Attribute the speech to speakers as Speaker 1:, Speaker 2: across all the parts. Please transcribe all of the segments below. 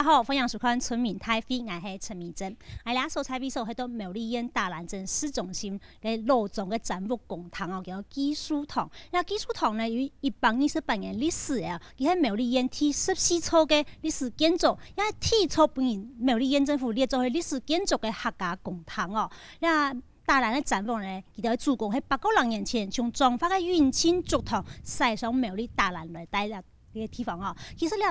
Speaker 1: 大家好，欢迎收看《村民采访》，我是陈明珍。我俩所采访所很多毛里烟大兰镇市中心嘅老总的展府公堂哦，叫基书堂。那基书堂呢，有一百二十八年历史了。伊喺毛里烟第十四础的历史建筑，也第一石被人毛里烟政府列作为历史建筑的客家公堂哦。那大兰的展望呢，伊就主讲喺八九六年前从壮发的元清竹堂，晒上毛里大兰来带大兰个地方哦。其实呢。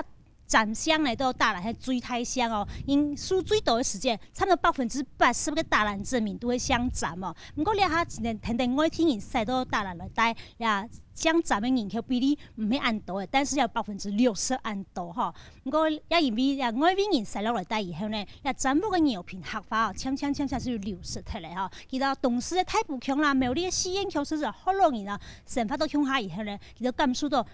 Speaker 1: 染香来都大来些水太香哦，因输水多的时间，差多百分之八十个大兰证明都会相沾哦。不过你哈只能肯定爱天然晒到大兰来带呀。漳咱们人口比例唔系很多嘅，但是有百分之六十很多哈。不过也因为外边人洗落来底以后呢，也全部嘅尿片黑化哦，纤纤纤纤就流失脱来哈。其他同事也太不强啦，毛你吸烟确实是好容易啦，生活都强下以后呢，佢就感受到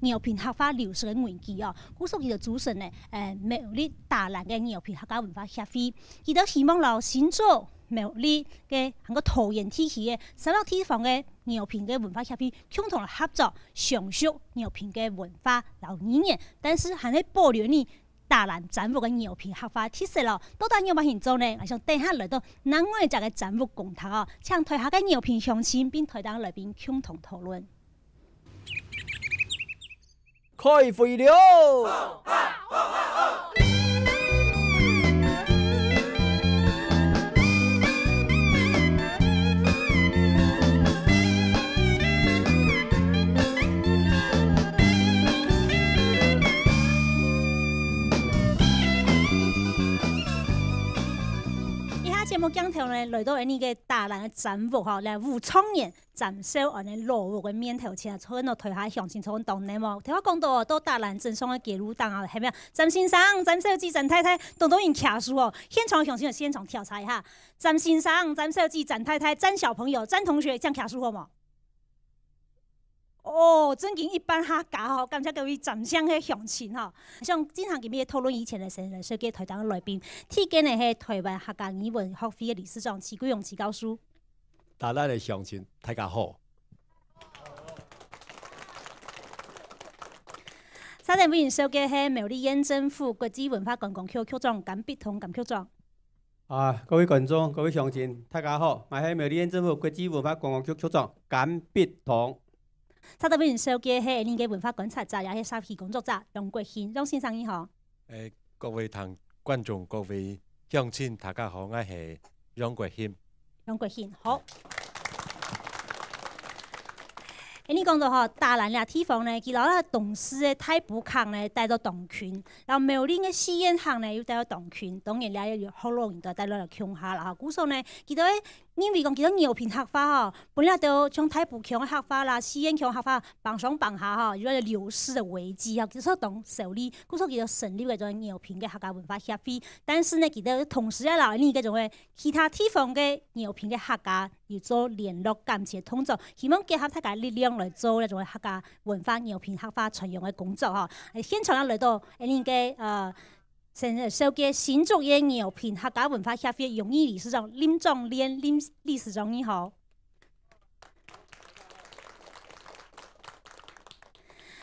Speaker 1: 尿片黑化流失嘅危机哦。故所以就组成咧，诶，毛你大量嘅尿片客家文化协会，佢就希望老先做毛里嘅能够桃园体系嘅三楼 T 房嘅。尿片嘅文化协会共同合作上述尿片嘅文化老理念，但是还咧保留呢大南展服嘅尿片合法特色咯。到到尿片现场呢，我上等下来到南安这个展服共同哦，请台下嘅尿片乡亲并台下来宾共同讨论。
Speaker 2: 开会了。
Speaker 1: 镜头呢来到诶，你个大兰展湖吼，来武昌人詹少安、落湖的面头前啊，坐喺度推下向前闯荡，你哦，听我讲到哦，到大兰送上嘅铁档站啊，系咪？詹先生、詹小姐、詹太太，当当用卡数哦。现场向前就现场调查一下，詹先生、詹小姐、詹太太、詹小朋友、詹同学，样卡数好冇？哦，尊敬一般，大家好，感谢各位掌声的向前哈。像经常见面讨论以前的新人，小记台上的来宾，提 o 的 a 是台湾客家语文学会理事长池贵荣，池教书。
Speaker 3: 大家的向前，大家好。
Speaker 1: 沙田委员小记者是苗栗县政府国际文化观光局局长甘碧彤，甘局长。
Speaker 4: 啊，各位观众，各位乡亲，大家好。我是苗栗县政府国际文化观光局局长甘碧彤。
Speaker 1: 参加表演小组剧系下年嘅文化观察者，也系沙皮工作者杨国宪，杨先生你好。
Speaker 5: 诶，各位同观众，各位乡亲，大家好，我系杨国宪。
Speaker 1: 杨国宪好。诶，你讲到嗬，大能力、地方咧，其老伙董事诶，太不强咧，带到同群，然后苗岭嘅试验项咧，又带到同群，当然俩又好容易就带到了乡下啦。古数咧，佢在。因为讲其他尿片黑化吼，本来都像太薄强黑化啦、细眼强黑化、绑上绑下吼，有些流失的危机啊，基础当受理，故此叫做成立一种尿片嘅客家文化协会。但是呢，其实同时要留你个种嘅其他地方嘅尿片嘅客家要做联络、感情、通作，希望结合大家力量来做一种客家文化尿片合法传扬嘅工作吼。现场要来到你个呃。现在收个新竹县牛埔客家文化协会荣誉理事长林壮连林理事长你好。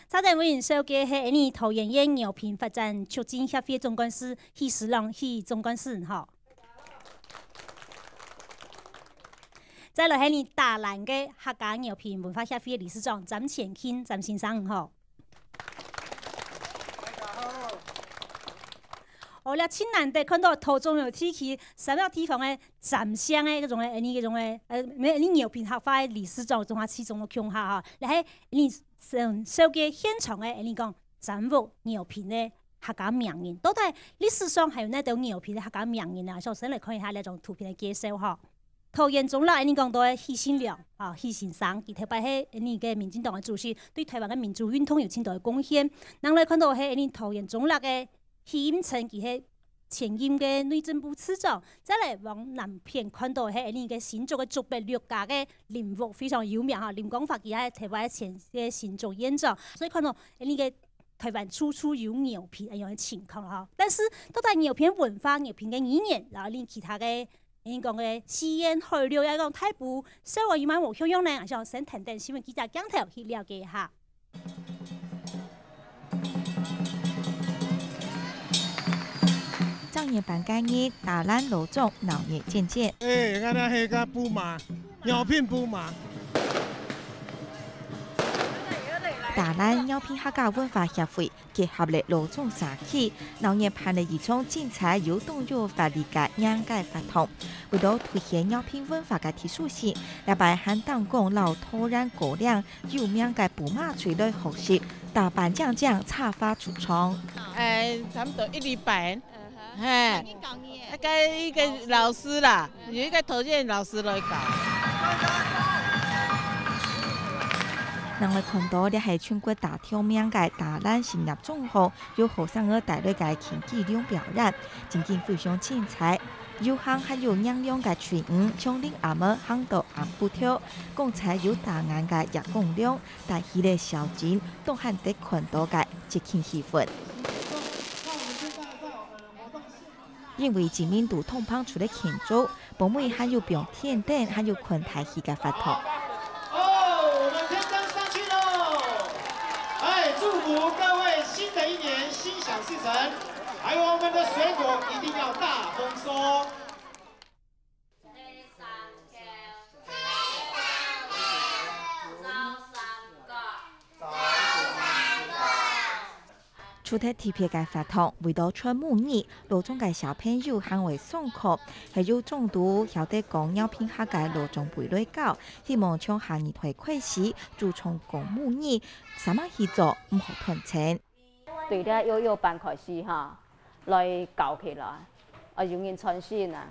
Speaker 1: 再者我们收个系二年桃园县牛埔发展促进协会总干事许世龙许总干事好。再来系二大兰嘅客家牛埔文化协会理事长詹前清詹先生好。哦，了，亲难得看到头中有提起什么地方的、站么乡的、迄种的、按你各种的，呃，每你牛皮画花的历史状、中华始中的琼下哈。你喺你上手给现场的，按你讲，掌握牛频的客家名人，都在历史上还有那条牛频的客家名人啊。首先来看一下那种图片的介绍哈。桃园中立，按你讲到的，信良量啊，牺牲生，特别是按你嘅民进党嘅主席，对台湾嘅民主运动有真大的贡献。咱来看到喺按你桃园中立嘅。前程，其系前任嘅内政部次长，再来往南片看到喺另一个新著嘅逐步弱家嘅联服非常有名哈，林光发起嘅台湾前嘅新著现状，所以看到另一个台湾处处有牛片一样嘅情况哈。但是，都在牛片文化、牛片嘅语言，然后另其他嘅，你讲嘅吸烟、喝料，一个泰布，所以话伊买互相用呢。我想先停顿新闻记者镜头去了解一下。
Speaker 6: 年办开大兰老总老年健健。哎，阿拉黑个布马尿片布马。大兰尿片客家文化协会结合了老总社区，老年办了一种精彩又动又发力的养鸡活动，为了凸显尿片文化的特殊性，也把含当工老土人过量有名个布马做了学习，大板将将插发出仓。
Speaker 7: 哎，咱们到一礼拜。嘿，啊，一个老师啦，有一个投掷老师来教。
Speaker 6: 人类看到，这是全国大挑名界大榄实验中学有学生带来加竞技中表演，成绩非常精彩。有行还有娘娘的全五，长林阿妈行到阿不跳，刚才有大眼的叶公亮，带起的小金都看得看到的极其兴奋。认为前面大通旁出了庆祝，旁边还有表天灯，还有困台戏的发图。
Speaker 2: 哦，我们天
Speaker 3: 灯上去喽！哎，祝福各位新的一年心想
Speaker 8: 事成，还有我们的水果一定要大丰收。
Speaker 6: 做睇特别的法堂，为到春母熱，羅中的小朋友很会鬆懈，还有中度晓得講尿品下嘅羅中陪女教，希望從下年退馈时，注重公母語，什么去做唔好斷钱。对的，要有办
Speaker 7: 开始哈，来教起来，啊，永人創新啊！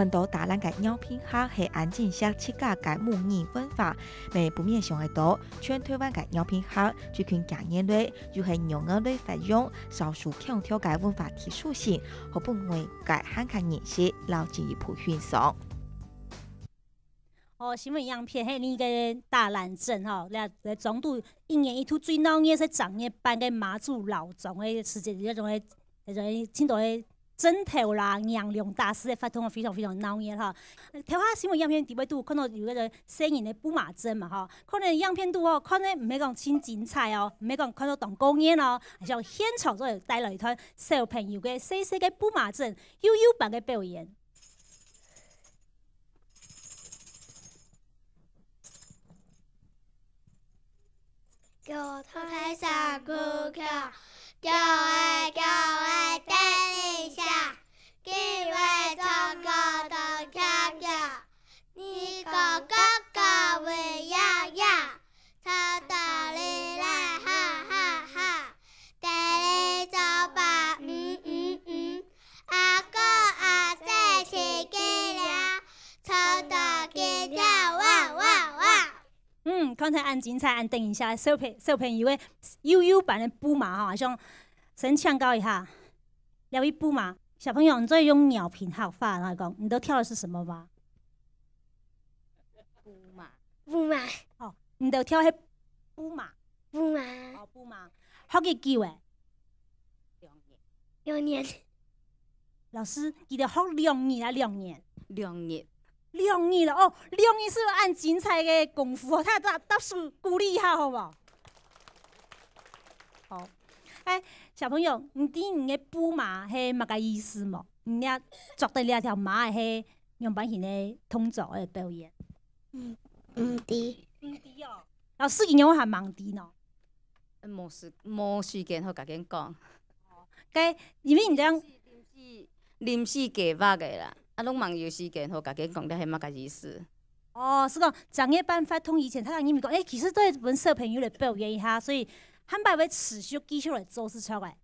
Speaker 6: 很多大量的尿片盒是安静下切割的模拟方法，每不免上的多。全台湾的尿片盒就全降年类，就是尿液类使用，少数强调的文法特殊性，和不免改罕看现象，老进一步运送。
Speaker 1: 哦，新闻样片，迄你个大浪镇吼，那咱总督一年一度最闹热是长夜班个马祖老总的，世界是迄种个，迄种青岛大针头啦，娘娘大师的发烫非常非常闹热哈。头下新闻样片伫尾度看到有一个新型的补马针嘛哈，可能样片都哦，可能唔系讲穿精彩哦，唔系讲看到当工人哦，系像现场左右带来一团小朋友嘅细细嘅补马针悠悠版嘅表演。给我打开姑光。叫位，叫位听一下，几位唱歌的听着，你哥哥高威呀！刚才按精彩按等一下，小朋小朋友，位悠悠版的布马哈，想先请教一下那位布马小朋友，你最用鸟频好法来讲，你都跳的是什么吗？布马布马哦，你都跳迄布马布马哦布马，好个机会，两年两年，老师记得好两年啊，两年两年。亮意了哦，亮意是按精彩嘅功夫哦，他答倒是鼓励一下，好不好？好，哎，小朋友，你知你嘅布马系乜嘅意思冇？你啊，做对你阿条马嘅系样板戏呢，同组诶表演。嗯，嗯知，唔知哦。老师今年我还忙啲呢。冇时冇时间好甲恁讲。该，因为你讲临
Speaker 6: 时，临时计划嘅啦。拢忙有时间，后家己讲了，系嘛家己思。
Speaker 1: 哦，是讲长夜班发通以前，他让伊们讲，哎，其实对文社朋友来表演一下，所以喊拜为持续继续来做事出来。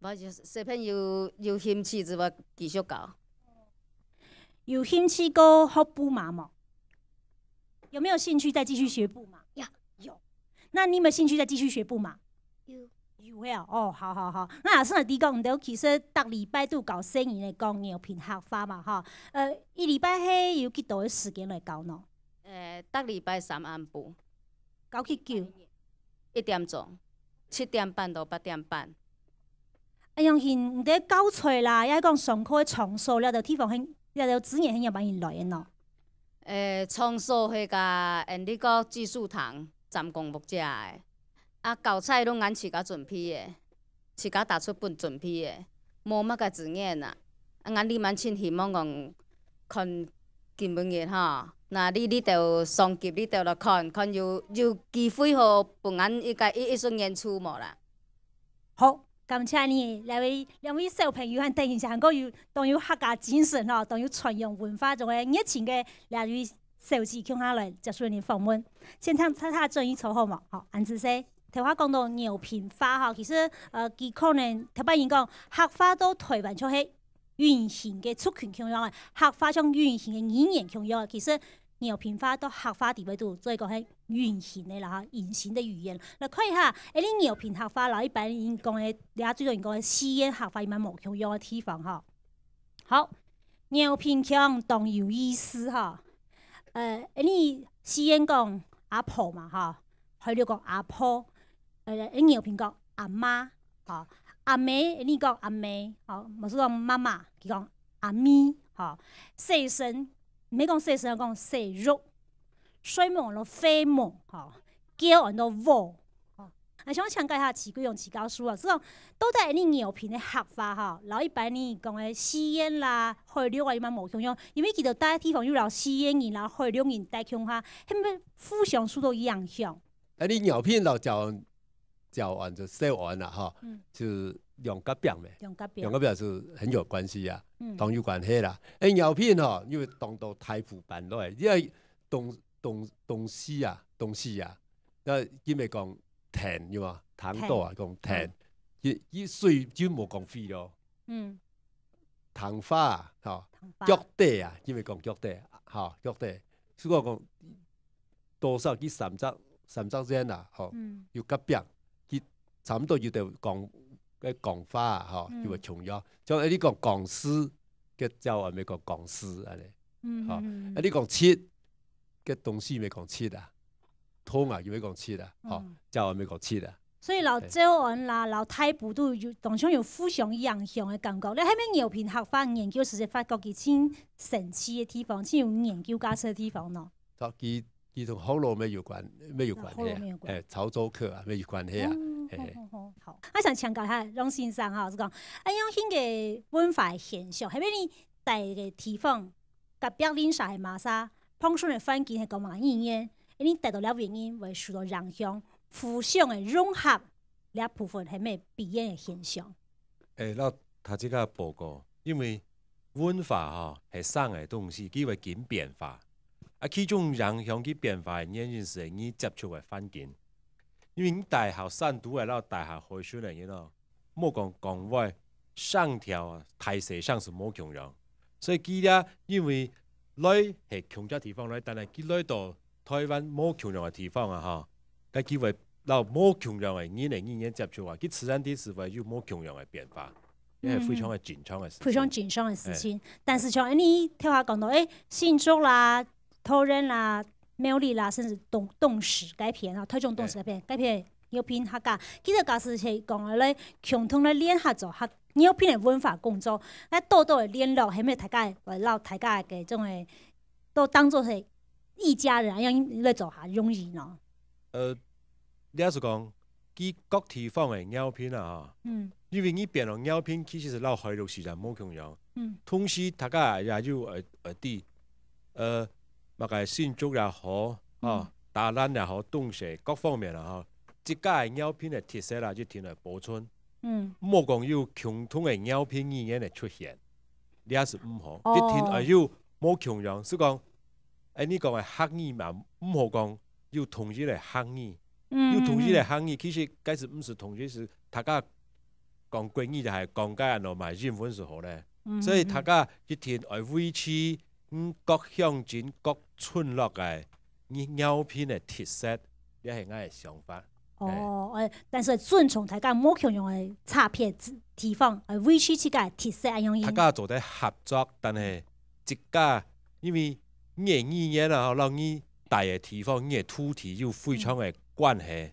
Speaker 1: 无就是小朋友有兴趣，就要继续搞。有兴趣过学布马吗？有没有兴趣再继续学布马？有。那你有没有兴趣再继续学布马？有。有啊，哦，好好好，那老师阿弟讲唔对，其实达礼拜都搞生意咧，讲药品开发嘛，哈，呃，一礼拜起有几多的时间来搞呢？呃，达礼拜三暗部搞去九一点钟七点半到八点半。哎呀，现唔得搞菜啦，也讲上课的场所了就地方很，也就自然很有蛮人来的喏。呃，创所许个用那个技术堂占公木遮的。啊，
Speaker 6: 教材拢按自家准批的，自家打出本准批的，无乜个字眼啊。啊，眼你蛮亲希望讲看几本人吼。那，
Speaker 1: 你，你著上级，你著来看，看有有机会，互本案应个一一顺言出无啦。好，感谢你两位两位小朋友，现等于上个月，都有客家精神吼，都有传扬文化种诶热情诶，两位手机强下来，接受你访问。先听太太注意坐好无？好，安子西。头发讲到尿频发哈，其实呃，幾可能头发人讲黑发都退還出去，圆形嘅出拳強弱嘅黑发像原始嘅語言強弱其实尿频发都黑发地位度，做一个係原始嘅啦哈，圆形的语言。来可以下，诶，你尿频黑发，老一般人讲講嘅，而家最多人讲講嘅吸烟客发，有埋冇強样嘅地方哈。好，尿频强当有意思哈，呃，诶，你吸烟讲阿婆嘛哈，还有講阿婆。诶，英语有拼讲阿妈，吼阿妹，你讲阿妹，吼冇是讲妈妈，伊讲阿咪，吼细声，免讲细声，讲细弱，衰毛咯，飞毛，吼，叫很多喔。吼。我想讲解一下词句用饲狗书啊，这种都在你尿片的合法哈。然后一辈年讲的吸烟啦，酒啊，伊嘛无汹用，因为佮到大地方有老吸烟，然后河流因大冲下，他们互相速度一样强。
Speaker 3: 啊，你英语老叫。教完就说完了哈，就用两用病咧，用个病是很有关系啊，同有关系啦。哎，药品吼，因为当到太扶贫咯，因为东东东西啊，东西啊，那因为讲甜，要嘛糖多啊，讲甜，一水就冇讲飞咯。嗯，糖化啊，哈，脚底啊，因为讲脚底，吼，脚底，如果讲多少去三十三十针啦，吼，有甲病。差不多要对讲嘅讲法啊，嗬，要重要。将啲讲讲师，嘅就系咩讲师啊？
Speaker 9: 嚟，嗬，
Speaker 3: 啲讲切嘅东西咪讲切啊，汤啊要咪讲切啊，嗬，就系咪讲切啊？
Speaker 1: 所以老周文啦，老太傅都，有当初有非常影响嘅感觉。你喺边尿片学法研究，实际发觉其迁城市嘅地方，先研究客家地方咯。
Speaker 3: 同佢佢同好罗咩有关，咩有关啊？诶，潮州客啊，咩有关系啊？
Speaker 1: 好，我想强调下，荣先生哈，是讲，哎，呀，迄个文化现象，下面你大个地方，隔壁邻社的玛莎，碰出的环境系个嘛语言，你得到了原因会受到影响，互相的融合，两部分系咩必然的现象。
Speaker 5: 哎，那他这个报告，因为文化哈系生个东西，伊会经变化，啊，其中影响去变化的原因是你接触个环境。因为大学山读系捞大下开出来，因咯，莫讲国外上调啊，大势上是莫穷人。所以记得，因为来系穷个地方来，但系佮来到台湾莫穷人个地方啊，哈，佮佮会到莫穷人个年龄、年接触啊，佮自然啲是会有莫穷人个变化，因为非常的正常的事。情，非常正常的事情，
Speaker 1: 但是像你听话讲到，哎，星座啦，头人啦。苗栗啦，甚至东东势，改片啊，推广东词改片，改片药片客家，其实搞是是讲了咧，共同咧联合做合药片的文化工作，来多多的联络，下面大家来老大家的种的，都当做是一家人，让恁来做下容易咯。
Speaker 5: 呃，你要是讲，几各地方的药片啊，嗯，因为你变了药片，其实是老海陆时代冇重要，嗯，同时大家也就呃呃地，呃。大概新竹也好，啊、大南也好，东西各方面啊，哈，即届鸟片的特色啊，就停在保存。嗯，莫讲有共同的鸟片语言的出现，你也是唔好。哦。就听啊，有莫强强，是讲，诶，你讲的汉语嘛，唔好讲有统一的汉语，
Speaker 9: 嗯，有统一的
Speaker 5: 汉语，其实该是唔是统一，是大家讲国语就是讲解安咯嘛，人文是好咧，所以大家一天爱维持。各乡镇、各村落嘅药片嘅特色，你系安尼想法？
Speaker 1: 哦，诶，但是尊重大家某样用嘅差别地方，诶，维持起的特色安样样。家
Speaker 5: 做台合作，但是一家因为的二年啊，老你大嘅地方，你的土地又非常嘅关系。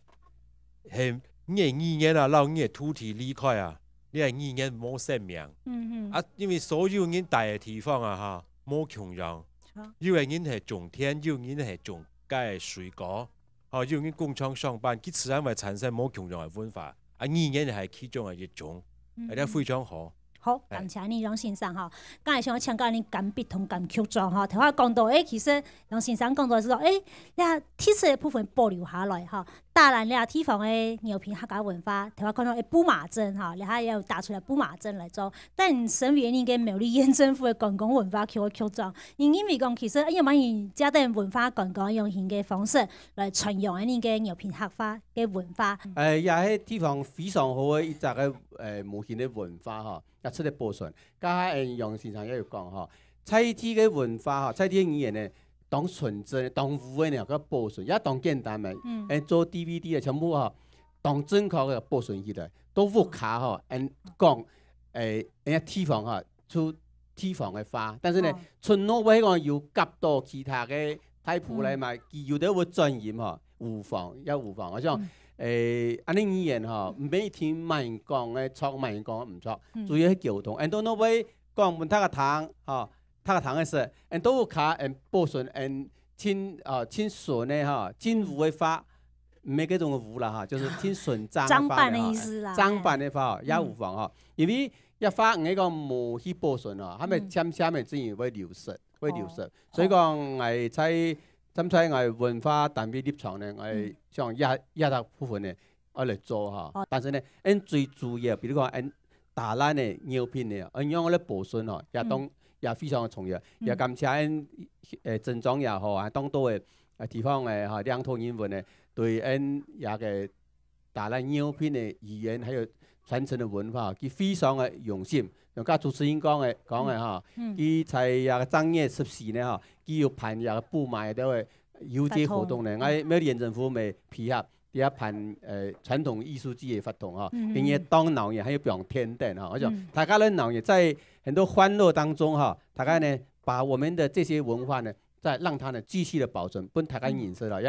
Speaker 5: 系的二年啊，老的土地离开啊，你系二二冇生命。嗯嗯。啊，因为所有人大嘅地方啊，哈。冇穷人，因为人系种田，又人系种街水果，哦，又人工厂上班，佢自然会产生冇穷人嘅文化。啊，呢人就系其中嘅一种，
Speaker 1: 系啲非常好。好，感谢你，龙先生哈。刚才像我请教你赣笔同赣曲状哈，头先讲到诶，其实龙先生讲到是说，诶，哎，遐特色部分保留下来哈，当然，遐地方诶牛皮客家文化，头先看到诶补马针哈，你还要打出来补马针来做，但什么原因？因为政府的赣江文化区诶曲状，因为讲其实因为可能加多文化赣江用现的方式来传扬诶牛皮客家。嘅文化，
Speaker 4: 誒也喺地方非常好嘅一集嘅誒无形嘅文化嚇，日出嚟播傳，加上楊先生一有講嚇，妻子嘅文化嚇，妻子嘅语言呢，當純正，當富嘅咧又报播傳，也當簡單诶，誒做 DVD 啊，全部嚇當正確嘅报傳起嚟，都好卡嚇，誒講誒人家地方嚇出地方嘅花，但是呢，村落威講要夹到其他嘅太埔嚟咪，要到會尊嚴嗬。互防也互防，我想诶，安尼语言嚇，每天慢讲诶，嘅，慢讲毋唔錯。主要 know 到 h y 讲问他個糖吼，他個糖嘅事，誒都有卡誒 a n d 清啊清順咧吼，清湖嘅花唔係种種湖啦吼，就是清順江嘅饭板嘅意思啦。張板嘅花也互房吼，因为一花嗰讲，毛去波順咯，咁咪將啲咩之源会流失，会流失，所以讲系在。今次我换花蛋米粒床呢，我想压压到部分呢，我来做哈。但是呢，因最主要，比如讲，因大量的尿片呢，因让我的保存哦，也当也非常的重要。也感谢因诶，镇长也好啊，当多的地方的哈，两套英文呢，对因也个大量尿片的语言还有传承的文化，佮非常的用心。又加主持人讲的讲的哈，伊在那个啊爭十四呢哈，伊有办那个布卖的會游街活动呢，我咩人民政府咪配合第一办誒傳統藝術節嘅活動嚇，連且當鬧夜係有兩天定哈。我想大家咧鬧夜在很多歡樂當中哈，大家呢把我們的這些文化呢，再讓它呢繼續的保存，不能大家認識啦，因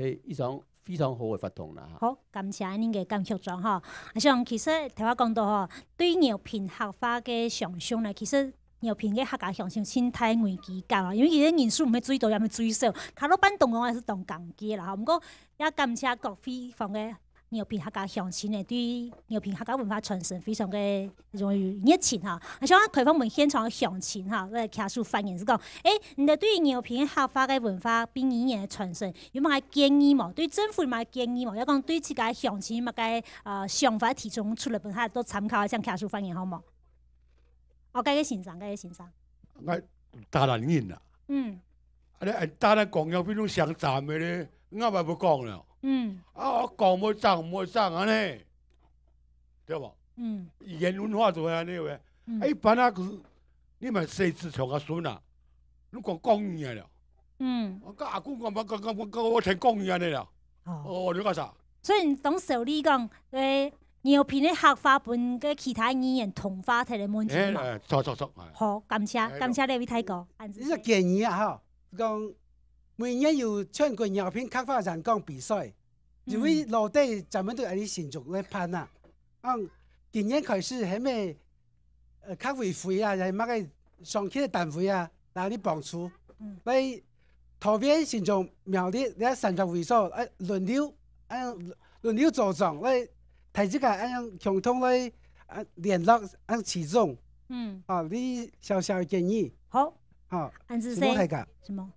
Speaker 4: 為誒一種。非常好的活动啦
Speaker 1: 好感谢您的感谢状哈。阿像其实头我讲到吼，对尿频合法嘅上升咧，其实。尿频嘅客家上上心态危机價啦，因为其實人数唔係最多，也毋係最少，卡拉班学工是同工机啦嚇。毋过也感谢各位訪客尿片客家乡情呢，对尿片客家文化传承非常的容易热情哈。我想开放我们现场嘅乡情哈，我哋家属发言是讲，诶，你哋对牛尿客家嘅文化、方言嘅传承有冇啲建议冇？对政府有冇建议冇？有讲对自家乡情乜嘅诶想法、提出出来，俾佢多参考一下，听家反映好冇？我今个先生，今个先生，
Speaker 4: 我打烂面啦。嗯，啊，你打烂工业片都上站的咧，我埋冇讲了。
Speaker 1: 嗯，啊，我
Speaker 4: 讲冇错冇错啊，呢，对无？嗯，言文化做啊，呢啊，一般啊，是你们细字上啊，孙啊，你讲语言了。嗯，我甲阿公讲冇讲讲讲我听语言咧了。哦，哦，你讲啥？
Speaker 1: 以然，当小李讲，诶，你要平咧合话本，跟其他语言同化，提你问起嘛。诶，错错，作，好，感谢感谢你，未太过。你说
Speaker 10: 建议啊，哈，讲。
Speaker 11: 每年有全国苗品开发演讲比赛，因为老地咱们都阿里成熟来拍呐。嗯，今年开始还咩？呃，开会会啊，还是乜嘅双气嘅单位啊？哪里帮助。来图片、形状、苗的，你三十位数啊，轮流啊，轮流做状。来，提这个啊样，共同来啊联络啊协作。嗯。啊，你小小建议。好。好，啊。什么？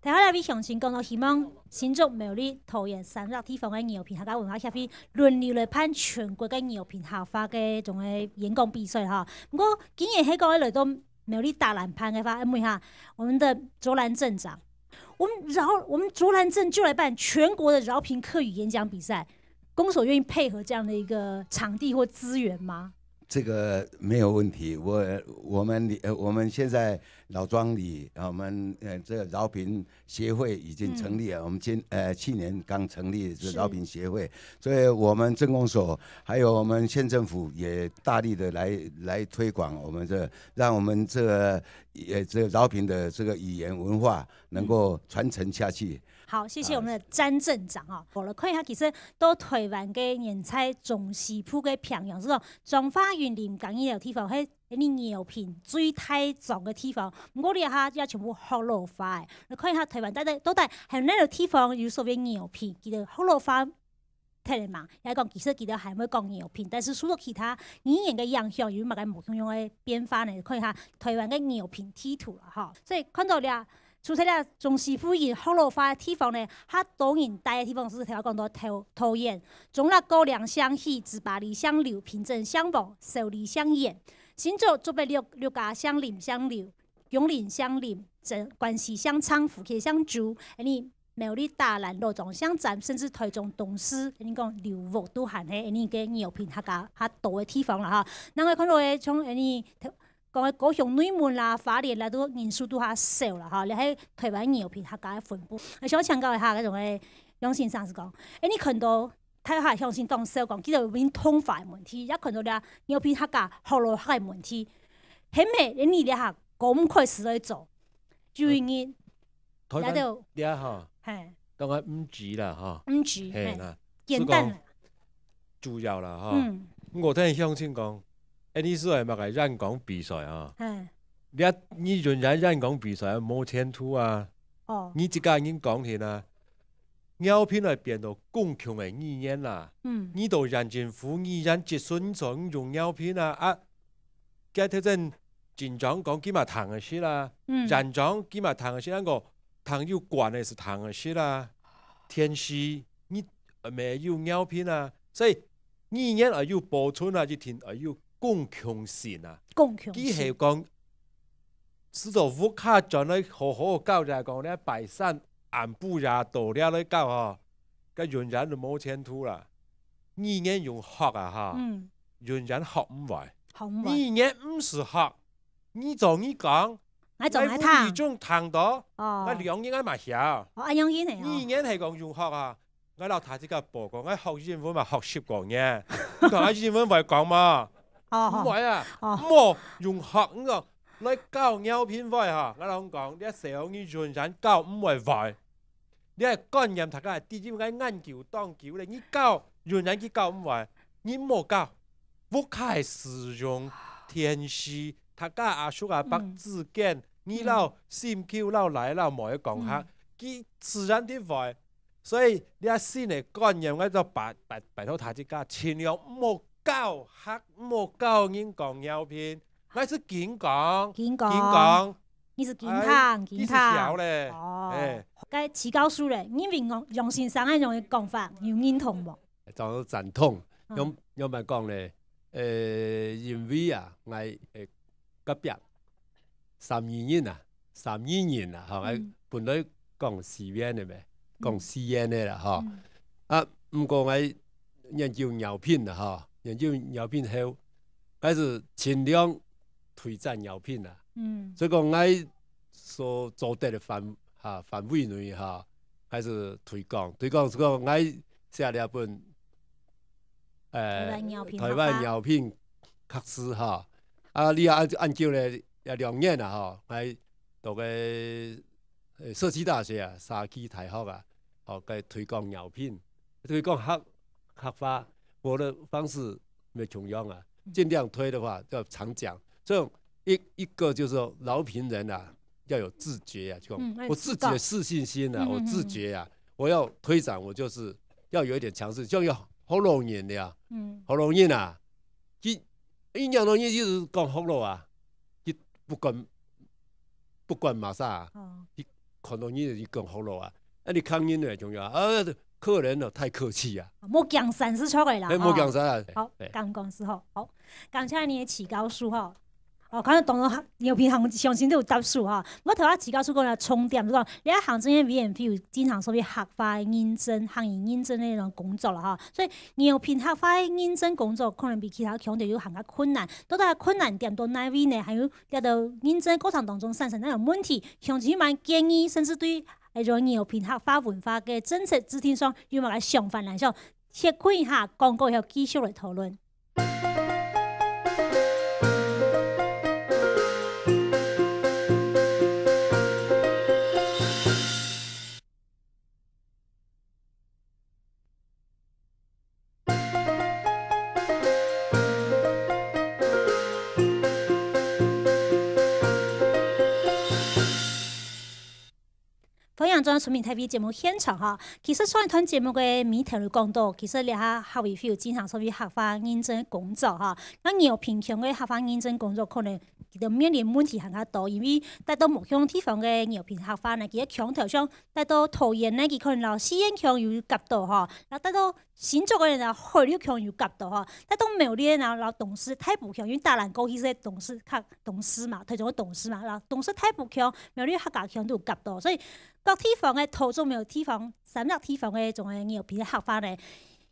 Speaker 1: 台下我俾向情讲到，希望新竹苗栗桃园三笪地方嘅苗品，大家文化下會，轮流嚟判全國嘅苗品校花嘅總嘅演講比賽。哈！不過今日喺講嚟到苗栗大南辦嘅話，問下我們的竹兰鎮長，我們，饶我们竹兰鎮就来辦全國的饶平客语演讲比赛，公所願意配合這樣的，一個場地或資源嗎？
Speaker 10: 這個沒有問題，我，
Speaker 4: 我們，呃，我們現在。老庄里，我们呃，这饶平协会已经成立了。我们今呃去年刚成立这饶平协会，所以我们镇公所还有我们县政府也大力的来来推广我们这，让我们这也这饶平的这个语言文化能够传承下去。
Speaker 1: 好，谢谢我们的詹镇长哦。我来看一下，其实到台湾嘅人才总是普嘅平壤，这种讲彰化县连江医疗地方喺喺啲尿片最太重的地方，我哋哈要全部好老发。嘅。你看一下台湾，等等都系喺那个地方有所谓尿片，记得好发。化，听嘛？也讲其实记得还会讲尿片，但是除了其他语言嘅影响，有冇个毛茸茸嘅变化？你看一下台湾嘅尿片地图了哈。所以看到俩。出世了，从师傅因好落发的地方呢，他当然待的地方是听我讲到陶陶冶。从那高粱乡气、自白里乡流、平镇乡薄、秀里乡艳，新竹竹备六六家乡林乡流、永林乡林、正关系乡仓福溪乡竹，安尼没有大南都从乡赞，甚至台中东势，安尼讲流服都行起安尼嘅牛片客家下多的地方啦哈。另外，看到诶，从安尼。讲各项内门啦、法律啦都人数都较少啦，吓你喺台湾尿片黑家分布，我想请教一下嗰种诶，杨先生是讲，诶你看到台下向先当时讲，其实有变通法诶问题，也看到你尿片黑家好老黑嘅问题，系咪你呢一刻赶快时嚟做？注意啲，睇吼，系，
Speaker 5: 咁系唔止啦，吼，毋止，简单，主要啦，嗯，我听向先讲。诶，你说嘛？个演讲比赛啊！你啊，你仍然染演讲比赛啊，冇前途啊！你即家经讲去啦，尿片来变到工强诶语言啦！你都县政府演讲，只宣传用尿片啊！啊，加头阵县长讲几卖糖个事啦？站长几卖糖个事，那个糖又的是糖个事啦！天师，你没有尿片啊，所以语言要有保存啊，就听要有。共强善啊！
Speaker 1: 共佢系
Speaker 5: 讲，师傅卡在呢好好教就系讲咧，拜山按部也到了教嗬，个佣人就冇前途啦。二眼用学啊吓，佣人学唔坏。
Speaker 9: 二眼
Speaker 5: 唔识学，你做你讲。
Speaker 9: 我五二中
Speaker 5: 谈多，我两眼咪少。我两眼系。二眼系讲用学啊！我老太子教播讲，我学英文咪学习讲嘢，我学语文咪讲嘛。
Speaker 1: 唔会啊！唔
Speaker 5: 用黑个来搞尿片坏哈！我同讲，你小你全身搞唔会坏，你系干染他家，只只个眼球当球咧，你搞尿频去搞唔坏，你莫搞，我开始用天师他家阿叔阿伯之间，你老心球老来老莫讲客，佢自然啲坏，所以你系先嚟干染，我就白白白头他之家，千量唔好。搞黑幕，搞人讲药片，那是假
Speaker 3: 讲，假讲，
Speaker 5: 你是
Speaker 1: 健康，你是有，嘞，哎，该起高诉嘞，因为用用新上岸用的讲法，有认同不？
Speaker 3: 就赞同。用用有，讲嘞？呃，因为啊，我诶隔壁三二年啊，三二年啊，哈，本来讲吸烟的咩，讲吸烟的啦，哈，啊，唔过我研究尿片啦，哈。研究药品后，开始尽量推展药品啦。嗯，以讲，我所做得的范哈范围内哈，还是推广。推广这个我写了本，呃，台湾药品确实哈。啊，你也按照呢，也两年啦哈。在读个呃社区大学啊、三区大学啊，哦，该推广药品，推广黑黑化。我的方式没重要啊，尽量推的话要常讲。这种一一个就是说，劳平人啊要有自觉啊，就我自己的自信心啊，我自觉啊，我要推展我就是要有一点强势，就有喉咙音的呀，喉咙硬啊，一一样东西就是讲喉咙啊，一不管不管嘛啊，一喉咙音就是讲喉咙啊，啊你抗音呢重要啊。客人呢，太客气啊，
Speaker 1: 莫讲三四撮诶啦，哈！莫讲啥啦？好，讲公司好，好，讲起来你也起高树吼，哦，看到懂了，学牛皮学，相信都有得树哈。我头下起高树过来充电，就讲你喺行政的 v 免 p 有经常说于学法认证、行业认真那种工作了哈。所以牛皮学法认证工作，可能比其他强调有行较困难。都在困难点多那位呢，还有在到认证过程当中产生那种问题，向你们建议，甚至对。喺咗廿片黑花換花嘅真实之天霜，要唔要嘅相反嚟上？切觀一下广告后继续来讨论。样出面 TV 节目现场哈。其实上一段节目嘅面頭會讲到，其实你嚇学業 f 经常所以合法认真工作哈。那你有贫穷嘅合法认真工作，可能就面临问题很较多，因为达到木香地方嘅業務合法呢，咧，佢喺強頭上喺到討厭呢，佢可能老思煙強又夾到嚇，又达到新作嘅人海鳥强又角到吼，达到苗栗嘅人老董事太不强，因为大高其实董事、客董事嘛，台中嘅董事嘛，啦董事太不強，苗栗客家强都有角到，所以各地方。讲嘅土种唔同地方，三粒地方嘅种系牛皮的黑翻呢？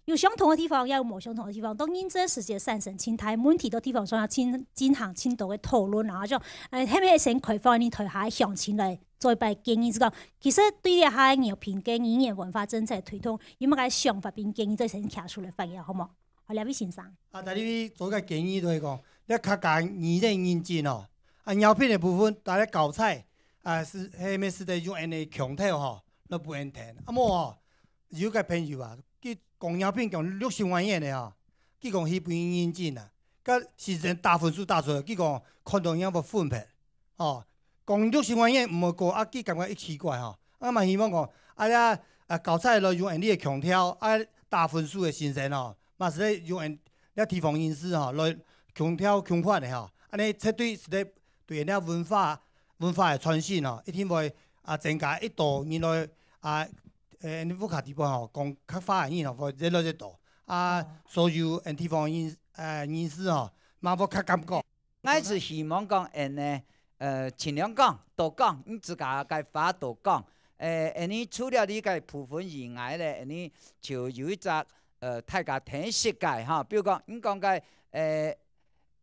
Speaker 1: 有相同的地方，也有冇相同的地方。当然，这是世界山神千态，满地都地方上要进进行深度的讨论啊！种诶，希望先开放你台下向前做再摆建议。即个其实对下牛皮跟语言文化政策推动，有冇个想法并建议，再先提出来发言，好唔好？两立伟先生，
Speaker 10: 啊，但系做个建议就系讲，一较间耳力认真哦，牛皮片嘅部分，大家教材。啊，是迄个时代用安尼强调吼，都不安定。啊么吼，有个朋友啊，去讲鸦片讲六千万烟的吼，去讲迄边引进啊，甲形成大分数大出来，去讲看到烟要分吼、哦，讲六千万烟毋合顾啊，去感觉一奇怪吼。啊嘛希望讲，啊个，啊搞出来咯用安尼强调，啊大分数的形成吼，嘛是咧用安，咧提防隐私吼，来强调强化的吼，安尼彻对是咧对人家文化。文化的创新哦，一定会啊增加一道，因为啊，诶，你福卡地方吼，讲开发的以哦，会越来越多，啊，所有诶地方人诶人士哦，嘛要较咁讲。我是希望讲
Speaker 2: 诶呢，呃，尽量讲多讲，你自己该发多讲。诶，你除了你嘅部分以外咧，你就有一只呃，大家听世界哈，比如讲，你讲个诶。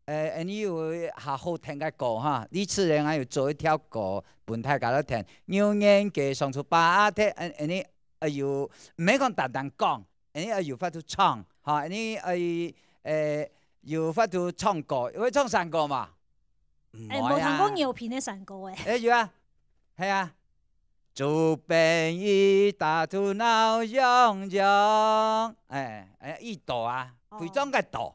Speaker 2: 诶，你又下好听个歌哈！你次人还要做一条歌，本太搞得听。鸟眼计上出八天，诶，你还要唔免讲单单讲，你还要发出唱哈？你诶诶，要发出唱歌，因唱山歌嘛。诶，冇听过
Speaker 1: 饶平的山歌诶。
Speaker 2: 诶，有啊，系啊，竹编衣，大土闹嚷嚷，诶诶，一朵啊，几种嘅道。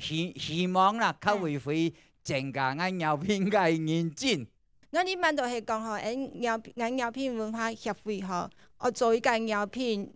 Speaker 2: 希希望啦，开会会增加眼药品嘅引进。
Speaker 7: 我哩蛮多系讲吼，眼药眼药品文化协会吼，我做一间药品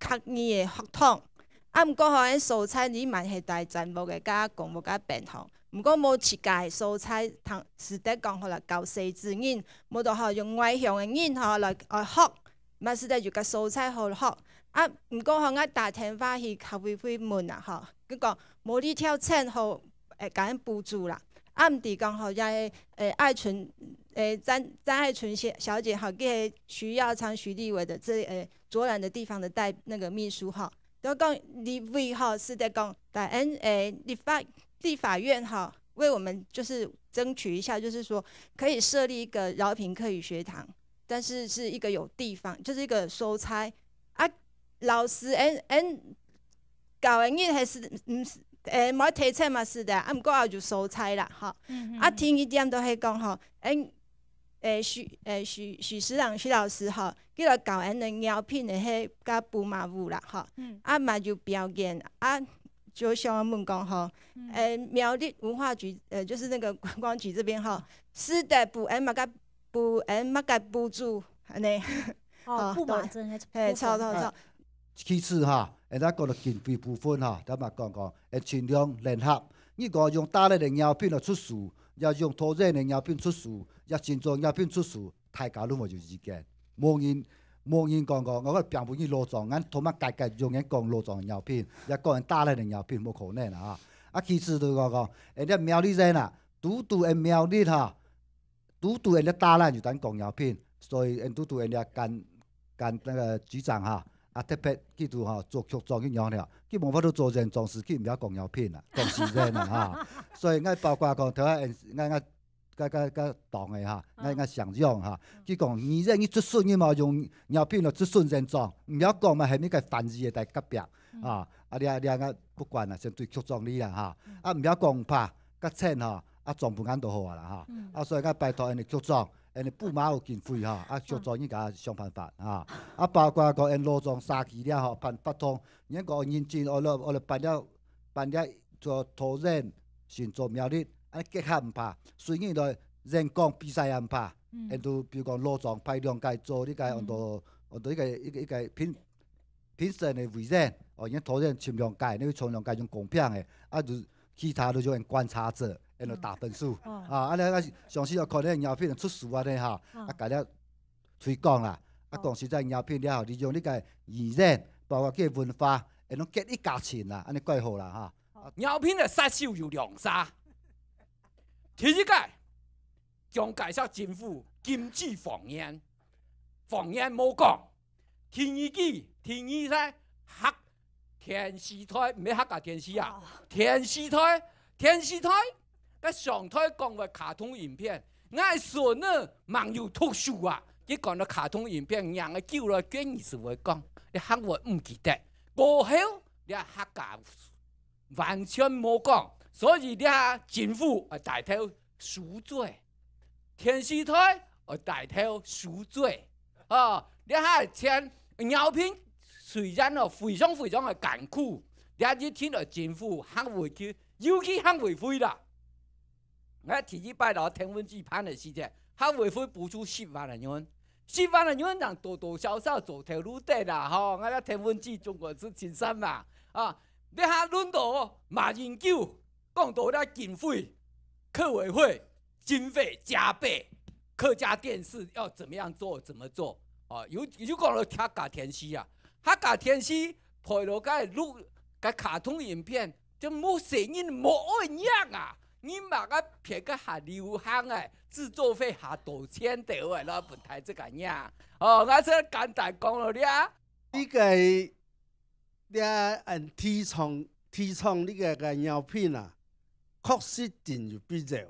Speaker 7: 签约嘅合同。啊，毋过吼，眼蔬菜哩蛮系大全部嘅加公务加变房。毋过冇设计蔬菜通是得讲好来教细字认。无得吼用外向嘅认吼来来学，嘛是得就个蔬菜好学。啊，毋过我阿打电话去开会会问啊，吼。佮讲无你跳车，吼，诶，甲俺补助啦。暗地讲，好遮诶爱纯诶，张张爱纯小小姐，吼，给徐耀昌、徐立伟的这诶左然的地方的代那个秘书，吼，都讲立伟，吼是在讲在诶立法立法院，吼，为我们就是争取一下，就是说可以设立一个饶平课语学堂，但是是一个有地方，就是一个收差啊，老师，诶，诶。搞的你还是嗯，诶，冇提菜嘛是的，啊，毋过也就蔬菜啦，吼，啊，天气点都系讲吼，诶，诶徐诶徐徐师长徐老师吼，叫来搞我们的苗品的迄甲布麻舞啦，吼，啊嘛就表演啊，就像我们讲吼，诶苗栗文化局，诶就是那个 观光局这边吼，是的布诶嘛甲布诶嘛甲布竹，安尼。哦，布马真还是。诶，
Speaker 10: 其次，哈，现在讲到经费部分，哈，咱嘛讲讲，要尽量联合。如果用单一的药品就出事，又用土些的药品出事，又全种药品出事，大家拢是意见。莫因莫因讲讲，我觉并不去罗庄，俺托马家家用远讲罗庄药品，一讲人单一的药品无可能啊。啊，其次就讲讲，现在苗栗县啊，独独个苗栗哈，独独个搭咱就等讲药品，所以独独个呾个干干那个局长哈。啊，特别，记住吼做曲装伊用了，佮毛法度做人装饰，佮毋了讲尿片啦，装饰件啦，哈。所以爱包括讲头下爱爱甲甲甲同的哈，爱爱常用哈。佮讲二人伊出顺伊嘛用尿片咯，出顺形装。毋了讲嘛，系咪个便字的台隔壁？啊，啊你啊你啊不管啦，相对曲装你啦哈。啊毋了讲拍甲穿吼，啊全部安都好啊啦哈。啊所以佮拜托因的曲装。誒布麻有見灰嚇，啊着裝依家想办法啊，啊包括讲因羅莊三器啲吼，嗬，辦通，裝，讲家真，認證我了我了办了办了做土人，先做苗啲，啊结合唔怕，所以嚟人工比赛也唔怕，因都比如讲羅莊派两界做呢個，用到一个呢个呢个品品审的維生，哦而家土人全两届，你从創量界公平的，啊就其他都就用观察者。因著打分数，啊！啊！你啊，上次又看了尿片出事安尼哈，啊！改了推广啦，啊！讲实在尿片了后，利用你个语言，包括个文化，诶，侬给伊价钱啦，安尼怪好啦
Speaker 2: 哈。尿片的杀手有两杀，第一个，将介石政府禁止放烟，放烟无讲，听耳句，听耳塞，黑电视台，唔要黑啊电视啊，电视台，电视台。个上台讲个卡通影片，我所呢蛮有特殊啊！你讲个卡通影片，人个叫来跟意思会讲，你喊我唔记得过后，你黑价完全冇讲，所以你黑政府啊带头赎罪，电视台啊带头赎罪啊！你黑前尿片虽然哦非常非常个艰苦，你一听到政府喊回去，尤其喊回去啦。我提起拜罗天文局盘的时情，他还会补助十万的元，十万的元人多多少少做投入的啦吼。我讲天文局中国是前三嘛啊！你还轮到马英九讲到了经费，客委会经费加倍，客家电视要怎么样做，怎么做啊？有有讲了客家天师啊，客家天师配了该录该卡通影片，就没声音，没一样啊！你莫个别个下流行诶，制作费下多千条诶，那不太这个样。哦，那这简单
Speaker 8: 讲了你啊，你个你按提倡提倡你个个药品啊，确实真入必要。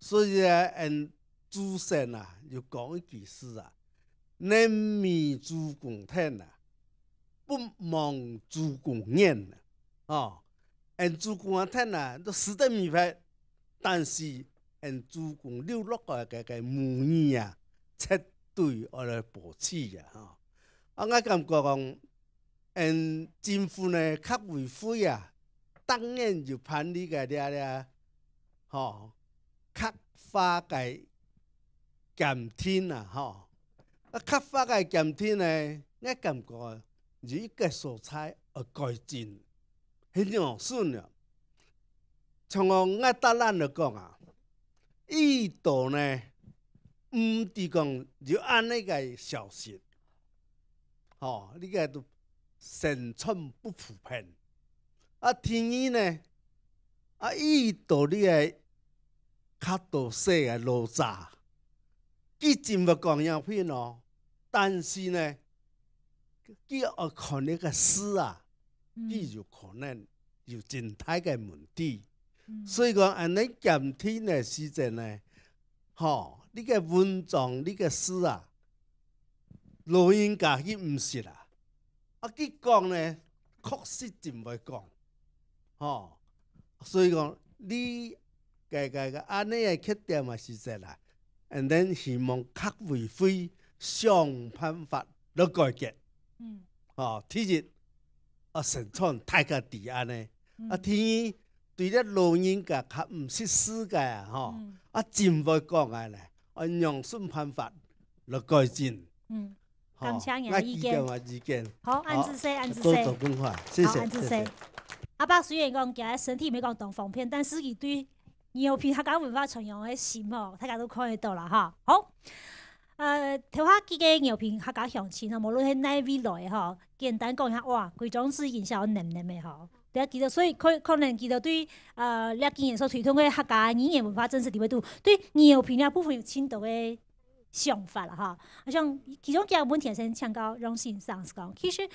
Speaker 8: 所以啊，嗯，祖先啊，就讲一句诗啊，能民主共听啊，不忘主共念呐。啊，嗯，主公啊听啊，都死得明白。但是，因主观流落来个个母语啊，绝对我来排斥呀！哈，我感觉讲，因政府呢，较为灰啊，当然就判你个点了，吼，较花个感天啊，吼，啊，较花个感天呢，我感觉如个蔬菜而改进，迄种顺了。从我达咱来讲啊，医道呢，毋是讲就按那个消息，吼，那个都神存不普遍。啊，天医呢，啊，医道那个较大些个路子，佮真不讲样品咯，但是呢，佮要看那个事啊，亦就可能有真大个问题。所以讲安尼减天诶时阵呢吼你个文章你个诗啊录音家己毋是啦啊结讲呢确实真袂讲吼所以讲你家家甲安尼诶缺点诶时阵啦，安尼希望较为非常贫乏咧改革吼天日啊顺创太甲治安尼啊天对啲老人嘅，较唔识事嘅啊，吼，啊，尽会讲嘅咧，按用生判法嚟改进。嗯，谢你人意见。好，按姿势，按姿势。多做变化，谢安谢谢。
Speaker 1: 阿伯虽然讲今日身体没讲同风偏，但是伊对尿片客家文化传扬嘅心哦，大家都看得到啦，哈。好，呃，头下几个尿片客家乡亲啊，无论系哪一类吼，简单讲下哇，贵庄子营销能力咩，嗬。对，记得，所以可可能记得对，呃，你经验所推动的客家语言文化真是特别多，对，也有偏了部分有深度的想法了哈。我像其中个问题先请教幸先生讲，其实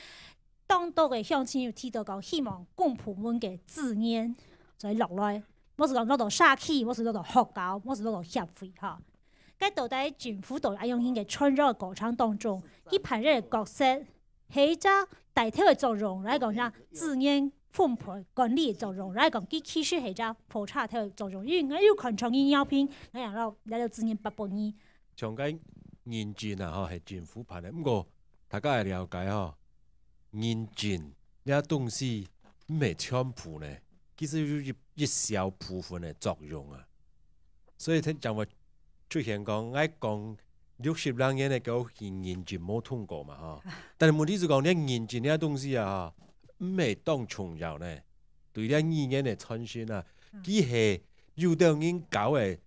Speaker 1: 当多的乡亲有提到讲，希望公普文的字音在落来，我是讲落到社区，我是落到学校，我是落到协会哈。该到底政府在阿用先个村落过程当中，去扮演个角色起只代替的作用来讲啥字音？分配管理的作用，来讲，佢其实系只破产头作用，因为我要看长营药品，我然后来到今年八八年，
Speaker 5: 长庚认证啊，吼，系政府办的，不过大家系了解吼，认证，呢东西唔系全部呢，其实有一小部分的作用啊，所以听讲话出现讲，爱讲六十两年的叫现认证冇通过嘛，吼，但系问题是讲，你认证遐东西啊。唔系当重要呢，对了语言的创新啊，即系又当因搞嘅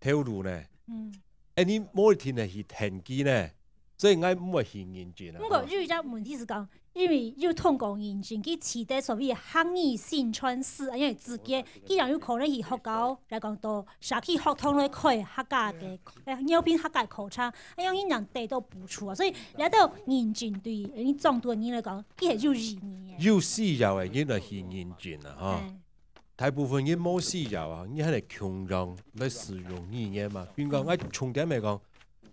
Speaker 5: 套路呢。嗯，Any 诶，你某一天呢是停机呢，所以爱唔系
Speaker 1: 现现钱啊。不过有一只问题是讲。因为要通过认证，去取得所谓行业新证书，因为自己既然有可能去学校来讲到社区学通来开客家嘅，两边客家课程，啊，因为人到补不啊，所以来到认证对咱众多人来讲，佢系义。
Speaker 5: 有需要试教诶，去系认证啊，吓，大部分伊冇需要啊，伊系来穷人来使用二年嘛。比如讲，我重点嚟讲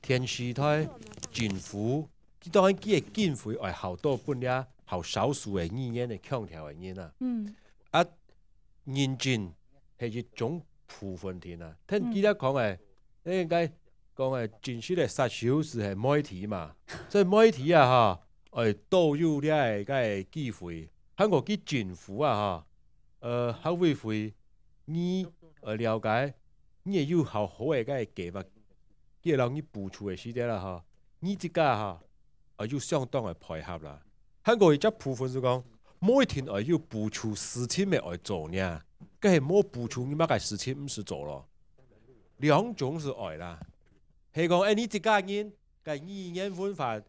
Speaker 5: 天视台、政府。当然佢嘅机会系好多，半啲好少数嘅语言嚟强调嘅人啊。嗯，啊认真系一种部分题啊。听记得讲系，应该讲系正式嘅杀手是系媒体嘛。所以媒体啊，哈，系多有啲嘅机会。响个佢政府啊，哈，呃，学会会你呃了解，你也有好好嘅，咁嘅计划，佢让你补充嘅时间啦，哈，你自家吓。啊，要相当系配合啦，香港而一部分就讲，每天系要部署事情嚟嚟做呢，咁系冇部署乜嘅事情唔是做咯。两种是爱啦，系讲诶你这家人嘅二年文化，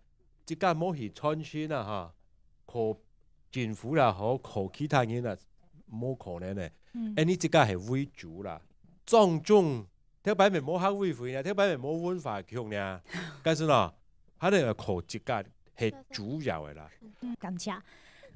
Speaker 5: 这家冇去创新啊吓，靠政府啦，靠其他人啦，冇可能嘅。诶你这家系为主啦，种种，听摆咪冇黑会富嘅，听摆咪冇文化强呢，但是咯。他的考级格是主要的啦。
Speaker 1: 感谢。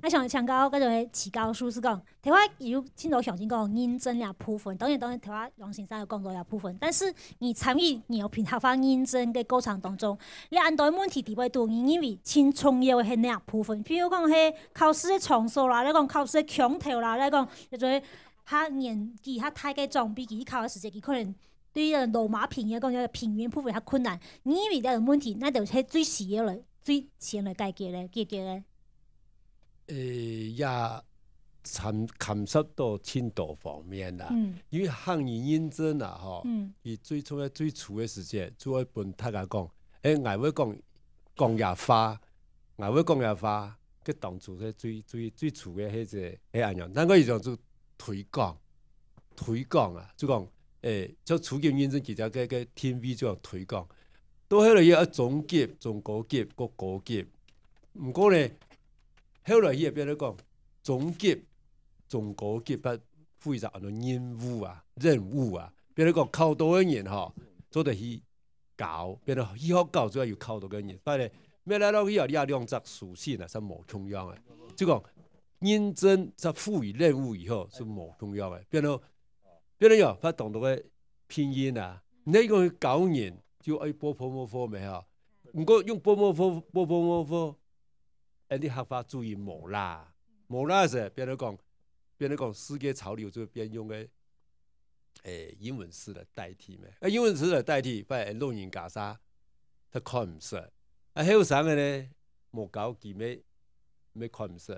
Speaker 1: 我像像高，跟著会高教苏师讲，台湾有青岛上进讲认真了部分，当然当然，台湾王先生有讲到了部分。但是你参与你要评考认真嘅过程当中，你按多问题点会多，因为真重要系哪部分？比如讲，系考试嘅场所啦，你讲考试嘅强调啦，你讲一种他年纪他太加装逼，佮考嘅时间佢可能。对于罗马平原，讲这个平原铺维较困难，你遇到问题，那就是最需要嘞、最先来解决嘞、解决嘞。
Speaker 3: 呃，也参干涉到很多方面啦。嗯。因为汉语音准啦，吼。嗯。以最初的最初的时间做一本，他讲诶，外国讲工业化，外国工业化，佮当初的最最最初的迄只，诶，阿娘，那个以讲做推广，推广啊，就讲。诶，就初级认证其实计计 TV 就要推广，到后来伊啊总级、中高级、个高级。毋过咧，后来伊会变咧讲总级、中高级不负责安尼任务啊、任务啊，变咧讲靠多个人吼，做得去搞，变咧以后教，主要靠多个人。但咧，咩来到以后，你啊两只属性啊，是无重要诶。即讲认真，则赋予任务以后是无重要诶，变咧。边度有？发读到嘅拼音啊？你用九年就诶波波摩佛咩吓？唔该用波波佛波波摩佛，啲合法注意冇啦。冇啦是边度讲？边度讲世界潮流就边用嘅诶英文词嚟代替咩？诶英文词嚟代替，诶六言架沙，佢看唔识。啊还有三个咧，冇搞几咩咩看唔识。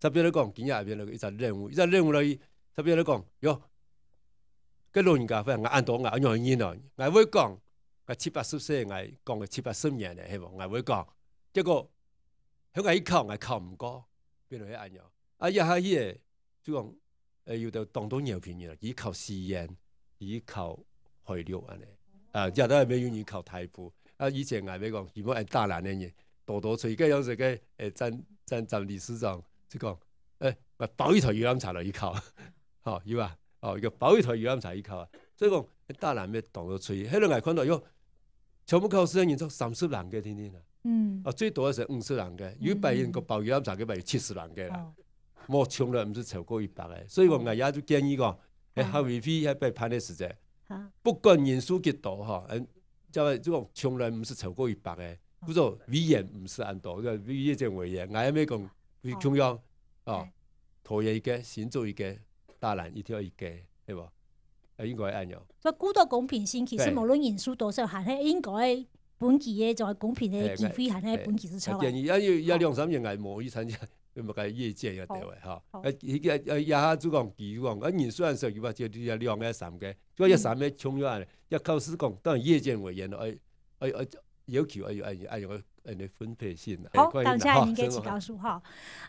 Speaker 3: 佢比如讲？今日边度一个任务？一个任务咯，佢佢边度讲？哟！个老人家，佢系硬倒硬讓意咯，硬会讲，佢七八十岁，硬讲个七八十年咧，係冇，硬会讲，结果佢硬求，硬求唔过，变到啲按又，啊一下就讲，講誒要到当中要平嘢啦，以靠時人，以靠開路啊咧。啊，而都係咩語言靠第一步，啊以前硬咩讲，如果係大男人，多多吹，跟住有時嘅诶，真真真历史上，即讲，诶，唔倒一台油煙茶落去靠，好，要啊！哦，叫保育台游览查依靠啊，所以讲大人咩當到出，去，迄度捱看到哟，全部考試人数三十人个天天啊，嗯，啊最多是五十人嘅，有百人个保育案查嘅咪要七十人个啦，我从来唔是超过一百个，所以讲捱也就建议讲，诶，後尾飛还被判的時啫，不管人数几多嗯，即係即讲从来唔是超过一百个，叫做语言唔是咁多，因為語言正會嘢，捱咩講，重要哦，做一个，先做一个。大人一条一以对係喎，應該一
Speaker 1: 所以估公平性其实无论人数多少，还是应该本期的仲公平的机会，还是本期之內。建一
Speaker 3: 要一三月冇醫生，要唔要加业界要对位？嚇，依家誒一下做讲几月？誒人素上二百隻，就要两个三个，如果一三咩衝咗啊？一溝施当然业界委员了，咯，誒誒要求誒誒誒誒。好，邓下一年给请教书
Speaker 1: 哈。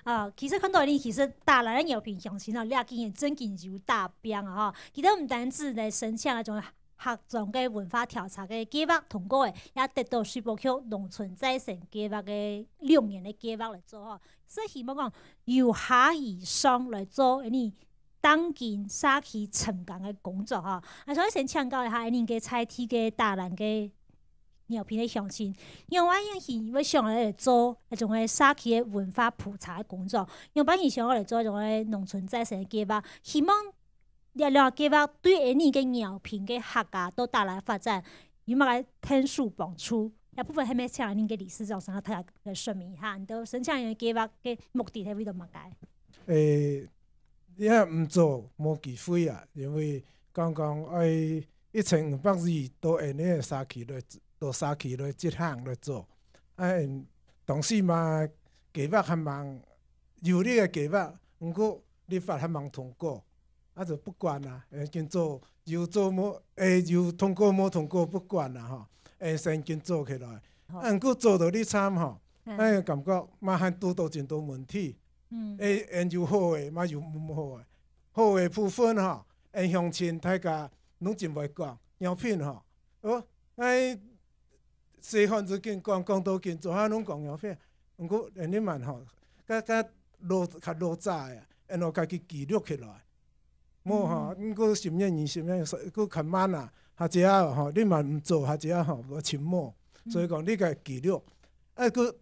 Speaker 1: 啊，其实很多年，其实大人人又偏向于了经验真讲如大标啊哈。其实唔单止来申请啊种学作嘅文化调查嘅计划通过嘅，也得到溆浦区农村再生计划嘅两年嘅计划来做哈。所以希望讲由下以上来做呢党建、社区、成功的工作哈。啊，所以先请教一下，一年嘅拆迁嘅大南嘅。尿片的详情，因为因为要上来做一种个山区的文化普查的工作，因为本来想要来做种个农村再生的计划，希望尿尿计划对下年个尿片的客家都带来发展，有物来天数帮出一部分。下面请下人个历史作上，他来说明一下，都申请人计划的目的在位度物解。
Speaker 11: 诶，你啊唔做莫机会啊，因为刚刚诶一千五百日都下年山区做。做三去嘞？即项来做，哎，同事嘛，计划很忙，有呢个计划，毋过立发很忙通过，啊，就不管啦，先做，又做么？哎，又通过么？通过不管啦吼，哎，先先做起来，啊，毋过做到你惨吼，哎，感觉嘛还拄到真多问题，哎，研又好诶，嘛又毋好诶，好诶部分吼。哎，乡亲大家拢真袂讲，药品吼，哦，哎。西汉字经、《广广多经》做啥拢讲样物，毋过你嘛吼，甲甲老较录早呀，因学家己记录起来。无吼，毋过十一二、十一二、十，过近晚啦。或者吼，你嘛毋做，或者吼无钱摸。所以讲，你个记录，啊佫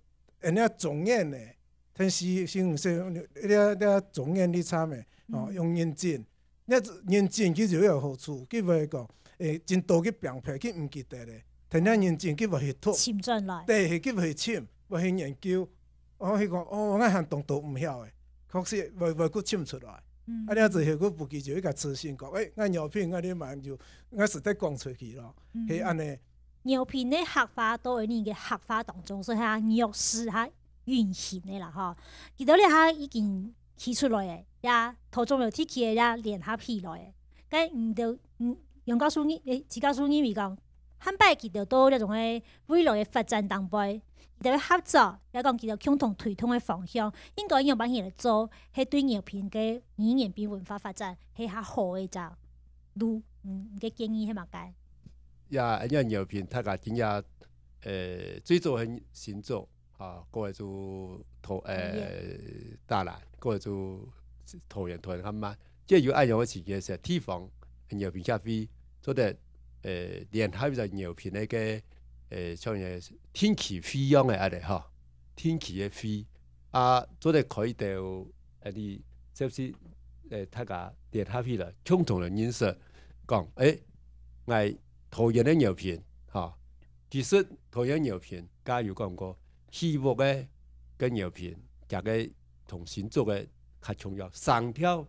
Speaker 11: 因遐重演诶，通戏、新闻、新闻，一啲一啲重演的差袂，哦，用认真，你认真去就有好处。佮袂讲，诶，真多去病皮，去毋记得咧。成两认真佢话去拖，对，佢话去深，话去研究，我迄讲，哦，我行动都毋晓嘅，确实未未去深出来，啊啲字迄个不记就一个资信讲，诶，我尿片我啲万就我是得讲出去咯，系安尼。
Speaker 1: 尿片的合法都喺你嘅合法当中，所以吓尿丝吓运行的啦，哈，见到你吓已经起出来诶，呀，途中尿提起诶，呀，连下皮来，该毋着，嗯，用告诉你，诶，只告诉你未讲。坦记得到都呢种诶未来嘅发展同辈，就要合作，又讲见到共同推动嘅方向，应该要帮嘢嚟做？系对尿片嘅语言变文化发展，系下好嘅就，嗯嘅建议系嘛嘅？
Speaker 3: 呀，因尿片睇下点呀？诶，最早系先做，啊，过嚟做土诶，大难过嚟做土洋土人咁嘛，即系要爱有我自己嘅地方，尿片咖啡做得。诶，連黑片嘅尿片咧个诶，像嘢天气飞扬的壓力哈，天气嘅飞啊，都可以哋嗰啲即是诶，他家連黑飞啦，共同嘅認識讲，诶，我投養的尿片哈，其实投養尿片加入讲过，希望嘅跟尿片加个同星座嘅係重要，上跳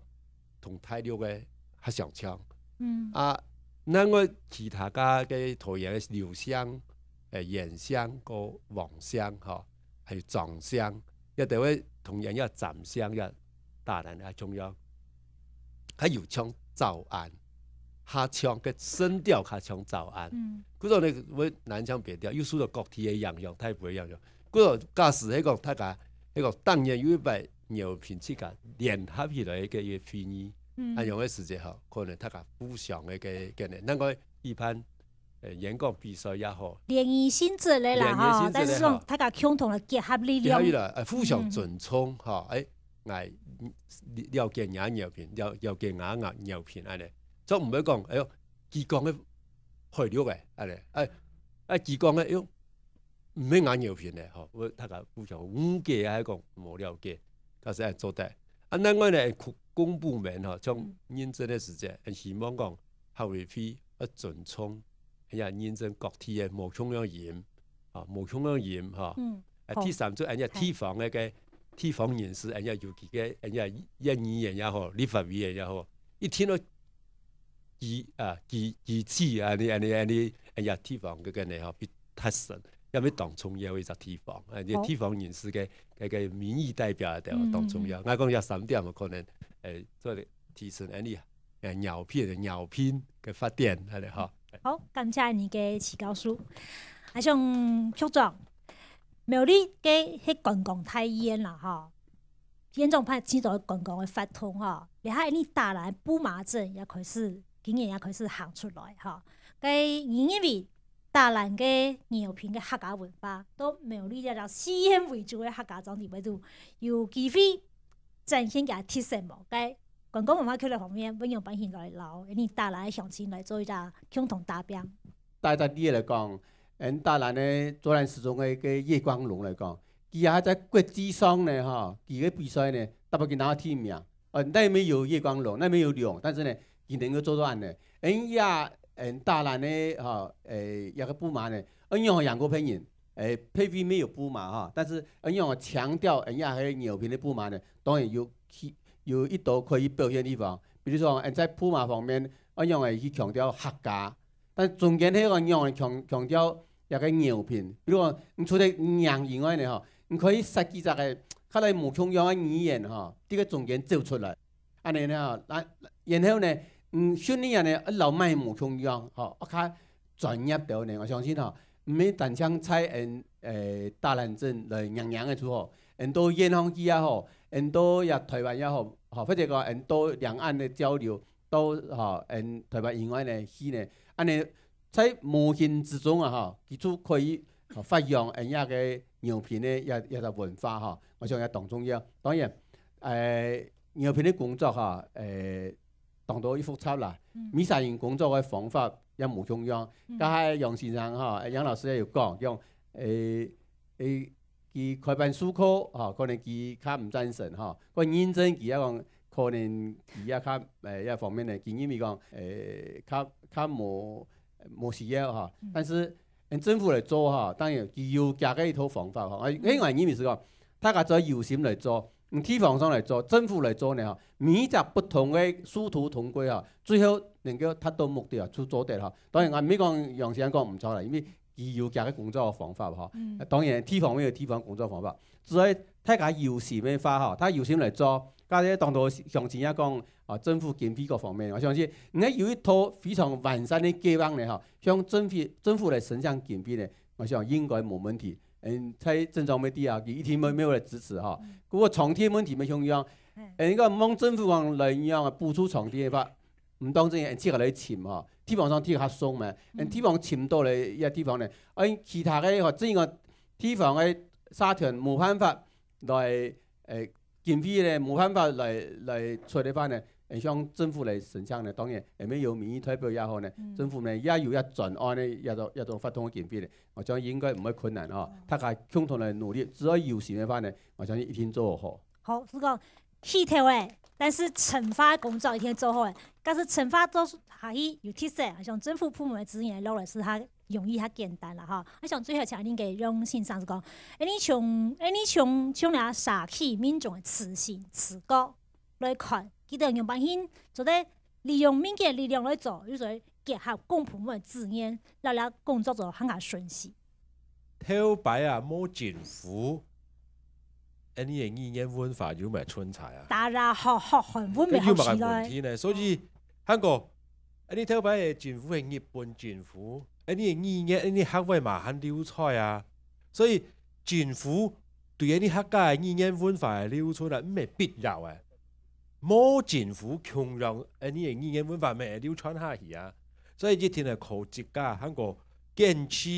Speaker 3: 同太六嘅係上強，嗯啊。那我其他家嘅同样嘅柳香、诶，盐香、个黄香，声嗬，系壮声，一条同样要站声嘅，当然系重要。佢唱早安，他唱嘅声调，他唱安。嗯，嗰种你会南腔北调，又输到各地嘅人样，太不一样样。嗰度假时喺个大家喺个当年有一百牛品质间联合起来嘅个会议。啊用的时间吼，可能他家互相跟嘅那个一般诶演讲比赛也好，
Speaker 1: 连谊性质嘅啦，哈，但是希他家共同结合力量，互相尊
Speaker 3: 重，嗬，诶，了解眼尿片，了了解眼眼尿片，安尼，就唔会讲，哎哟，激光的开绿嘅，安尼，哎哎激光的哟，唔见眼尿片嘅，吼，我大家互相误解啊，讲无了解，佢系做得。啊，我咧。公部门吼，从认真嘅时啫，希望讲後日飛要准衝，哎呀，认真各體嘅冒充咗染，嚇冒充咗染嚇。啊第三组，哎呀，提防那个提防人士，哎呀，有几个，哎呀，一二也好，立法委员也好，一听到几啊几几次啊，你啊你啊你哎呀，T 房个嘅你嗬比太神，有咩當重要嘅 T 房，啊啲 T 房人士嘅嘅嘅民意代表又党中要，我讲要三点又可能。诶，做咧提升安尼啊，诶，尿片尿片嘅发电系咪吼。
Speaker 1: 好，感谢你嘅起高书，阿像曲状，苗啲嘅血管太严啦吼，严重怕指导血管会发痛嗬，然后你大来布麻疹也开始，今年也开始行出来吼，佢因为大兰嘅尿片嘅客家文化，都有啲呢条四烟为主嘅客家种地度有机会。展现个特色嘛，该广告妈妈去了旁边，不用别人来捞，你带来相亲来做一下共同答辩。
Speaker 4: 带在你来讲，嗯，带来呢，左来始终个个叶光荣来讲，佢还在国际上呢，哈，几个比赛呢，特别佮哪第一名？哦，那没有叶光荣，那没有两，但是呢，佢能够做到呢。嗯呀，嗯，大来呢，哈，诶，一个不满呢，嗯，用两个拼人。哎，配韦没有布麻哈，但是恩阳强调人家还有牛皮的布麻呢。当然有去有一朵可以表现的地方，比如说恩在布马方面，恩阳系去强调客家，但中间那个恩阳强强调一个牛皮，比如讲，你除了羊以外呢哈，你可以设计这个，可能母琼样的语言哈，这个中间走出来，安尼呢吼，然然后呢，嗯，训练人呢一老卖母琼样哈，我看专业表呢，我相信哈。唔免单枪拆，因诶大南镇来娘娘诶时候，很多远方去啊吼，很多也台湾也好，吼或者讲很多两岸的交流，都吼因台湾以外呢去呢，安尼在无形之中啊吼，几处可以发扬人家嘅尿片呢一一个文化吼。我想要当中央，当然诶尿片的工作吼，诶当到一复杂啦，每项工作嘅方法。一模中央。但系杨先生哈，杨老师也有讲，讲诶诶，佢、开办书科哈、可能佢较唔赞成哈，佢、认真佢一讲，可能佢一较诶、一方面嘅建议咪讲诶，较较冇冇事要哈，但是。政府嚟做哈，当然佢要加嘅一套方法哈。喺我意思是讲，大家做有心嚟做，唔地方上嚟做，政府嚟做呢哈，每集不同嘅殊途同归哈，最后能够达到目的啊，做咗哈。当當然我讲，杨先生讲唔错啦，因为伊有其他工作的方法嗯、当然地方面有地方工作方法。所以大家有什麼花哈，他有什来做。加上當初向前一講，啊政府減費各方面，我相信你有一套非常完善的計劃咧嚇。向政府政府嚟申请減費咧，我想應該冇問題。嗯，在政策嗰啲啊，一天每咩嚟支持嚇。嗰個場地問題咪同樣，你講望政府講一樣啊，補出場地嘅话。唔当真嘅，人之後嚟潛哦。脂肪上 T 客松嘛，人脂肪潜到你一 T 房咧。哎，其他嘅即知個脂肪嘅沙田冇办法来诶建肥咧，冇办法嚟嚟处理翻咧。诶，向政府嚟申请咧，当然诶，咩有民意代表也好咧。政府咧也要一陣按咧一種一種法通嘅建飛咧，我想应该唔会困难哦。大家共同嚟努力，只要有时嘅翻咧，我相信一天做好。
Speaker 1: 好，讲係頭诶，但是惩罚工作一天做好但是惩罚都施，下伊有特色，像政府部门的资源落来，是他容易、较简单了哈。啊，像最后请恁给用线上是讲，啊，你从啊你从从了社区民众的慈心自觉来看，记得用关心，做在利用民间的力量来做，就做结合，公部门的资源来来工作做很加顺时。
Speaker 5: 偷白啊，摸警服，啊，你一年文化有买春茶啊？
Speaker 1: 大家学学韩文没起来？
Speaker 5: 香港，啲招牌嘅政府系日本政府，啲二日啲黑鬼嘛肯溜菜啊，所以政府对啲黑街二日文化溜出嚟唔系必要嘅，冇政府强让融啲二日文化咪溜传下去啊，所以一天系靠自家香港坚持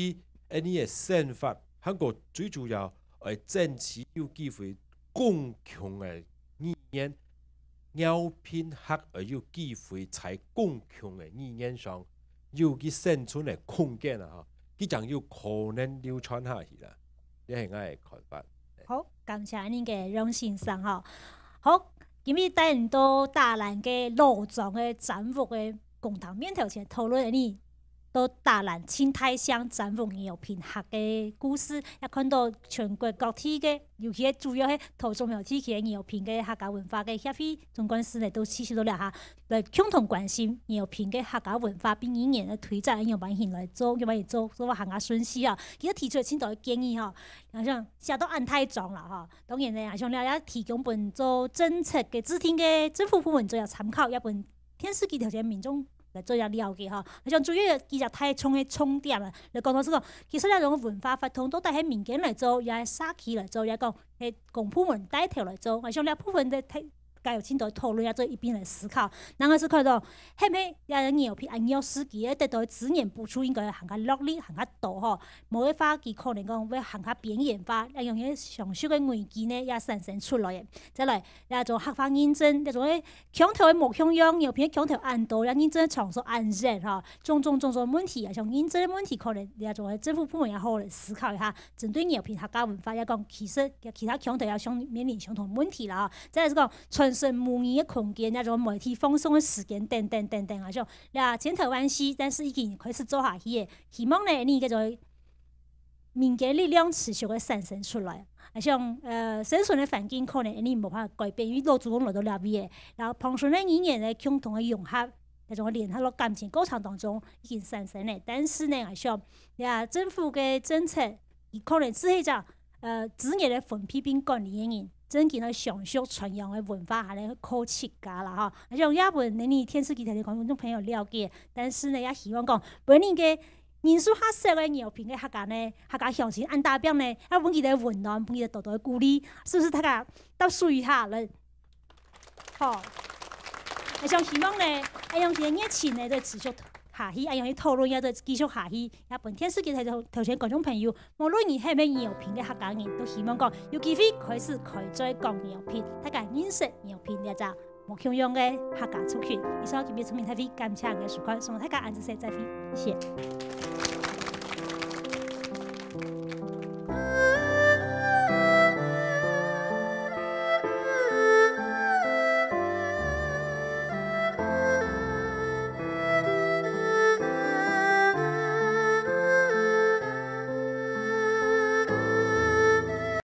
Speaker 5: 啲嘢宪法，香港最主要系坚持有机会共强嘅二日。鸟片黑而有机会在共同的语言上，有佮生存的空间啊！哈，佮将有可能流传下去啦，你系爱看法。
Speaker 1: 好，感谢恁嘅荣幸生吼，好，今日带恁到大林嘅老庄嘅展福嘅共同面头前讨论下都大南青苔乡展艺术品学的故事，也看到全国各地的，尤其主要是土中油地区艺术品的客家文化的协会总干事呢都支持到了哈，来共同关心术品的客家文化，并以人的推动油品现来做，用来做做行家损失啊。实提出青岛的建议吼，好像写到安太壮了哈，当然呢，也像了也提供本做政策的制定的政府部门做要参考，也本天时地条件民众。来做一下了解哈，好像主要其实太冲的冲点啊，来讲到这个，其实那种文化发通都带起民间来做，也系沙起来做，也讲诶，公部门带头来做，好像两部分的太。教育机构讨论也做一边来思考，那我是看到，嘿嘿，也人皮片按尿司机，得到资源补助，应该行较落力行较多吼，某一花其可能讲要行较边缘化，要用一上熟的原件呢也产生出来再来也做合法验证，这做嘅强调的木强用尿皮强调安度，要认证场所安全哈，种种种种问题啊，像认证的问题可能也做政府部门也好来思考一下，针对牛皮客家文化也讲，其实其他强调要相面临相同问题啦，再来是讲。是模拟的空间，那种媒体放松的时间，等等等等，啊，像，那前头万绪，但是已经开始做下去的，希望呢，你这种民间力量持续的产生出来，啊，像呃生存的环境可能你无法改变，因为老祖宗落到了不的，然后庞顺的演员在共同的融合那种联合感情过程当中已经产生了。但是呢，啊，像，呀政府的政策，可能只是讲呃职业的分配并管理的因。真几多上溯传扬的文化，还能去考试家了吼，而且我们那里天师集团的观众朋友了解，但是呢也希望讲，本年的人数较少的药品的 h a 呢 h a r g 情按大变呢，啊，本我们的温暖，本们的多多鼓励，是不是大家都属于他了？好，而且希望呢，哎呀，今年情呢在持续下去，啊让佢讨论，也再继续下去。也本天书记喺头头像各种朋友，无论你系咩药品嘅客家人，都希望讲有机会开始可以做讲药品，大家认识药品嘅一扎冇香用嘅客家族群。以上今日准备睇翻，感谢你嘅舒宽，送大家安子社再会，谢。